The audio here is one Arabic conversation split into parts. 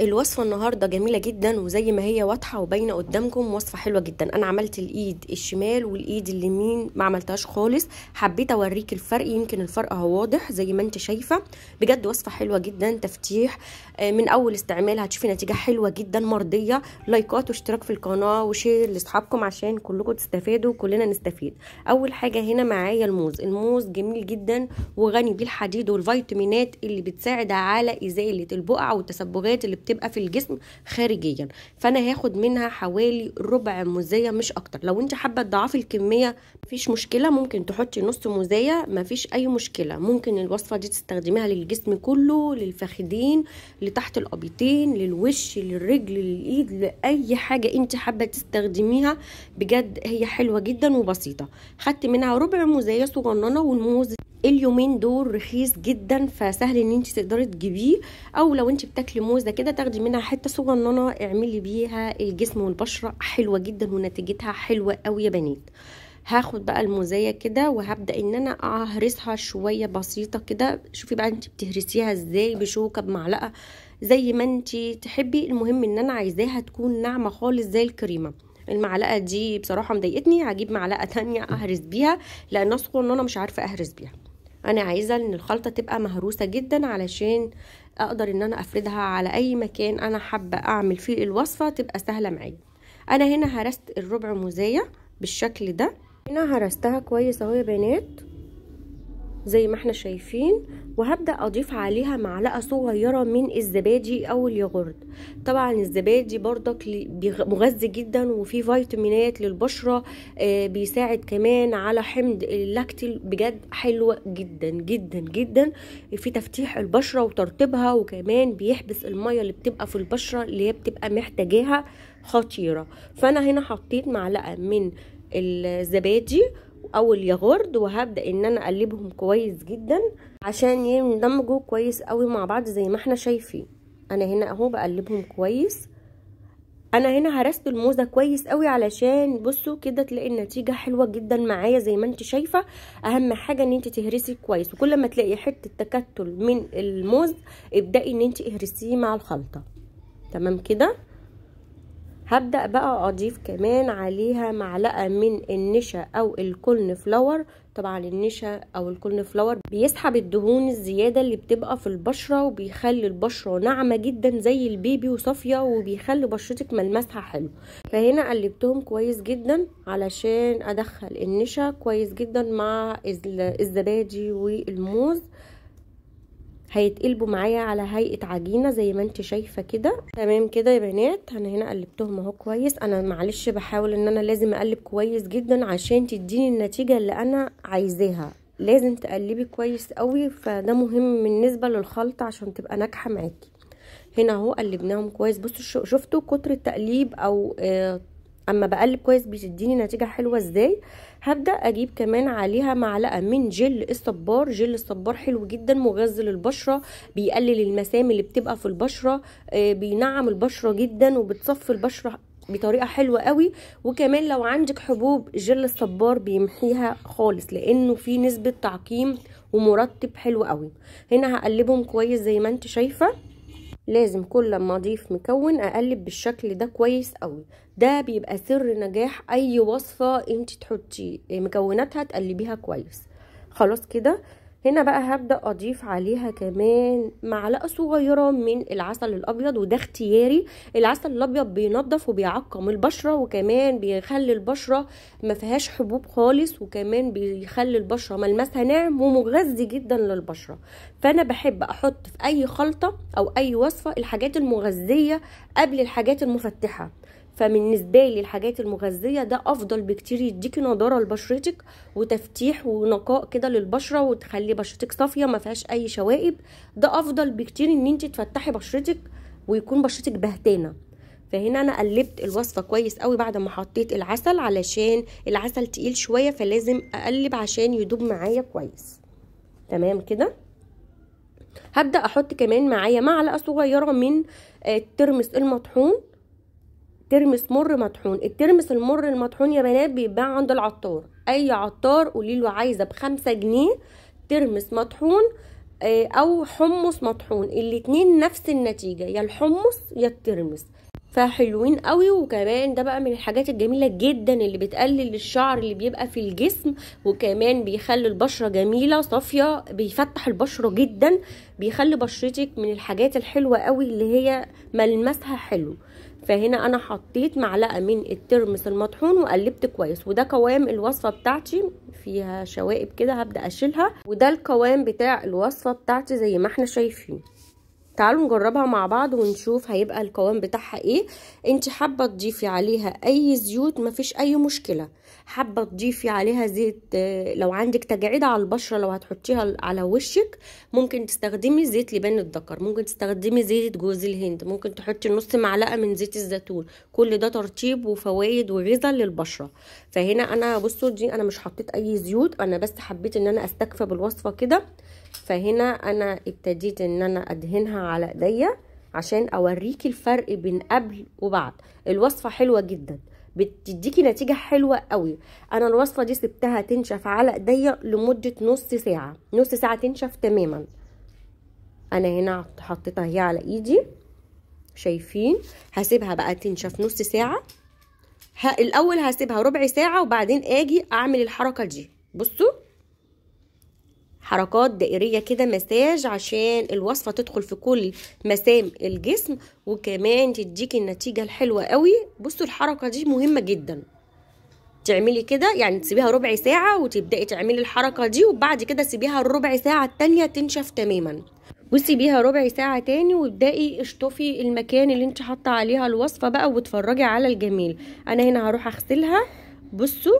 الوصفة النهاردة جميلة جدا وزي ما هي واضحة وباينة قدامكم وصفة حلوة جدا انا عملت الايد الشمال والايد اليمين ما عملتهاش خالص حبيت اوريك الفرق يمكن الفرق هو واضح زي ما انت شايفة بجد وصفة حلوة جدا تفتيح آه، من اول استعمال هتشوفي نتيجة حلوة جدا مرضية لايكات واشتراك في القناة وشير لاصحابكم عشان كلكم تستفادوا وكلنا نستفيد اول حاجة هنا معايا الموز الموز جميل جدا وغني بالحديد والفيتامينات اللي بتساعد على ازالة البقع والتسبغات اللي بت بتبقى في الجسم خارجيا فانا هاخد منها حوالي ربع موزيه مش اكتر لو انت حابه تضاعفي الكميه مفيش مشكله ممكن تحطي نص موزيه مفيش اي مشكله ممكن الوصفه دي تستخدميها للجسم كله للفخدين لتحت الابيتين للوش للرجل للايد لاي حاجه انت حابه تستخدميها بجد هي حلوه جدا وبسيطه خدت منها ربع موزيه صغننه والموز اليومين دول رخيص جدا فسهل ان انت تقدري تجيبيه او لو انت بتاكلي موزه كده تاخدي منها حته صغننه اعملي بيها الجسم والبشره حلوه جدا ونتيجتها حلوه قوي يا بنات هاخد بقى الموزايه كده وهبدا ان انا اهرسها شويه بسيطه كده شوفي بقى انت بتهرسيها ازاي بشوكه بمعلقه زي ما انت تحبي المهم ان انا عايزاها تكون ناعمه خالص زي الكريمه المعلقه دي بصراحه مضايقتني هجيب معلقه تانية اهرس بيها لان اصلا انا مش عارفه اهرس بيها انا عايزه ان الخلطه تبقى مهروسه جدا علشان اقدر ان انا افردها على اي مكان انا حابه اعمل فيه الوصفه تبقى سهله معايا انا هنا هرست الربع موزيه بالشكل ده هنا هرستها كويس اهو يا بنات زي ما احنا شايفين وهبدأ أضيف عليها معلقة صغيرة من الزبادي أو اليوغورت طبعا الزبادي برضك مغذي جدا وفي فيتامينات للبشرة آه، بيساعد كمان على حمض اللاكتيل بجد حلوة جدا جدا جدا في تفتيح البشرة وترطيبها وكمان بيحبس المية اللي بتبقى في البشرة اللي هي بتبقى محتاجاها خطيرة فأنا هنا حطيت معلقة من الزبادي او الياغورد وهبدا ان انا اقلبهم كويس جدا عشان يندمجوا كويس قوي مع بعض زي ما احنا شايفين انا هنا اهو بقلبهم كويس انا هنا هرست الموزه كويس قوي علشان بصوا كده تلاقي النتيجه حلوه جدا معايا زي ما انت شايفه اهم حاجه ان انت تهرسي كويس وكل ما تلاقي حته تكتل من الموز ابداي ان انت اهرسيه مع الخلطه تمام كده هبدأ بقى أضيف كمان عليها معلقة من النشا أو الكورن فلاور طبعا النشا أو الكورن فلاور بيسحب الدهون الزيادة اللي بتبقى في البشرة وبيخلي البشرة ناعمة جدا زي البيبي وصافية وبيخلي بشرتك ملمسها حلو فهنا قلبتهم كويس جدا علشان أدخل النشا كويس جدا مع الزبادي والموز هيتقلبوا معايا على هيئه عجينه زي ما انت شايفه كده تمام كده يا بنات انا هنا قلبتهم اهو كويس انا معلش بحاول ان انا لازم اقلب كويس جدا عشان تديني النتيجه اللي انا عايزاها لازم تقلبي كويس قوي فده مهم بالنسبه للخلطه عشان تبقى ناجحه معاكي هنا اهو قلبناهم كويس بصوا شفتوا كتر التقليب او آه، اما بقلب كويس بتديني نتيجه حلوه ازاي هبدا اجيب كمان عليها معلقه من جل الصبار جل الصبار حلو جدا مغذي للبشره بيقلل المسام اللي بتبقى في البشره آه، بينعم البشره جدا وبتصفي البشره بطريقه حلوه قوي وكمان لو عندك حبوب جل الصبار بيمحيها خالص لانه في نسبه تعقيم ومرطب حلو قوي هنا هقلبهم كويس زي ما انت شايفه لازم كل ما اضيف مكون اقلب بالشكل ده كويس قوي ده بيبقى سر نجاح اي وصفه انت تحطي آه، مكوناتها تقلبيها كويس خلاص كده هنا بقى هبدا اضيف عليها كمان معلقه صغيره من العسل الابيض وده اختياري العسل الابيض بينظف وبيعقم البشره وكمان بيخلي البشره ما فيهاش حبوب خالص وكمان بيخلي البشره ملمسها ناعم ومغذي جدا للبشره فانا بحب احط في اي خلطه او اي وصفه الحاجات المغذيه قبل الحاجات المفتحه فبالنسبه لي الحاجات المغذيه ده افضل بكتير يديكي نضاره لبشرتك وتفتيح ونقاء كده للبشره وتخلي بشرتك صافيه ما فيهاش اي شوائب ده افضل بكتير ان انت تفتحي بشرتك ويكون بشرتك بهتانه فهنا انا قلبت الوصفه كويس قوي بعد ما حطيت العسل علشان العسل تقيل شويه فلازم اقلب عشان يدوب معايا كويس تمام كده هبدا احط كمان معايا معلقه صغيره من آه، الترمس المطحون ترمس مر مطحون الترمس المر المطحون يا بنات بيتباع عند العطار اي عطار قولي له عايزه بخمسة جنيه ترمس مطحون آه، او حمص مطحون الاتنين نفس النتيجه يا الحمص يا الترمس فحلوين قوي وكمان ده بقى من الحاجات الجميله جدا اللي بتقلل الشعر اللي بيبقى في الجسم وكمان بيخلي البشره جميله صافيه بيفتح البشره جدا بيخلي بشرتك من الحاجات الحلوه قوي اللي هي ملمسها حلو فهنا انا حطيت معلقه من الترمس المطحون وقلبت كويس وده قوام الوصفه بتاعتي فيها شوائب كده هبدا اشيلها وده القوام بتاع الوصفه بتاعتي زي ما احنا شايفين تعالوا نجربها مع بعض ونشوف هيبقى القوام بتاعها ايه انت حابه تضيفي عليها اي زيوت مفيش اي مشكله حابه تضيفي عليها زيت آه، لو عندك تجاعيد على البشره لو هتحطيها على وشك ممكن تستخدمي زيت لبان الذكر ممكن تستخدمي زيت جوز الهند ممكن تحطي نص معلقه من زيت الزيتون كل ده ترطيب وفوائد وغذاء للبشره فهنا انا بصوا دي انا مش حطيت اي زيوت انا بس حبيت ان انا استكفى بالوصفه كده فهنا انا ابتديت ان انا ادهنها على ايديا عشان اوريكي الفرق بين قبل وبعد الوصفه حلوه جدا بتديكي نتيجه حلوه قوي انا الوصفه دي سبتها تنشف على ايديا لمده نص ساعه نص ساعه تنشف تماما انا هنا حطيتها هي على ايدي شايفين هسيبها بقى تنشف نص ساعه ه... الاول هسيبها ربع ساعه وبعدين اجي اعمل الحركه دي بصوا حركات دائريه كده مساج عشان الوصفه تدخل في كل مسام الجسم وكمان تديكي النتيجه الحلوه قوي بصوا الحركه دي مهمه جدا تعملي كده يعني تسيبيها ربع ساعه وتبداي تعملي الحركه دي وبعد كده سيبيها الربع ساعه التانيه تنشف تماما وسيبيها ربع ساعة تاني وابدأي اشطفي المكان اللي انت حاطة عليها الوصفة بقى واتفرجي على الجميل انا هنا هروح اغسلها بصوا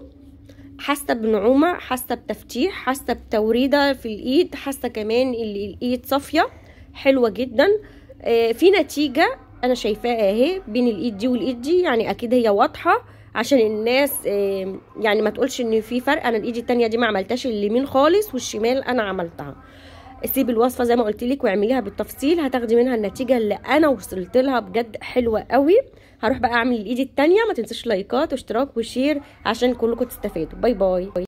حاسه بنعومه حاسه بتفتيح حاسه بتوريده في الايد حاسه كمان الايد صافيه حلوه جدا آه، في نتيجه انا شايفاها اهي بين الايد دي والايد دي يعني اكيد هي واضحه عشان الناس آه، يعني ما تقولش ان في فرق انا الايد التانية دي ما عملتهاش اليمين خالص والشمال انا عملتها سيب الوصفه زي ما قلت لك واعمليها بالتفصيل هتاخدي منها النتيجه اللي انا وصلت لها بجد حلوه قوي هروح بقى اعمل الايد التانية ما تنسوش لايكات واشتراك وشير عشان كلكم تستفادوا باي باي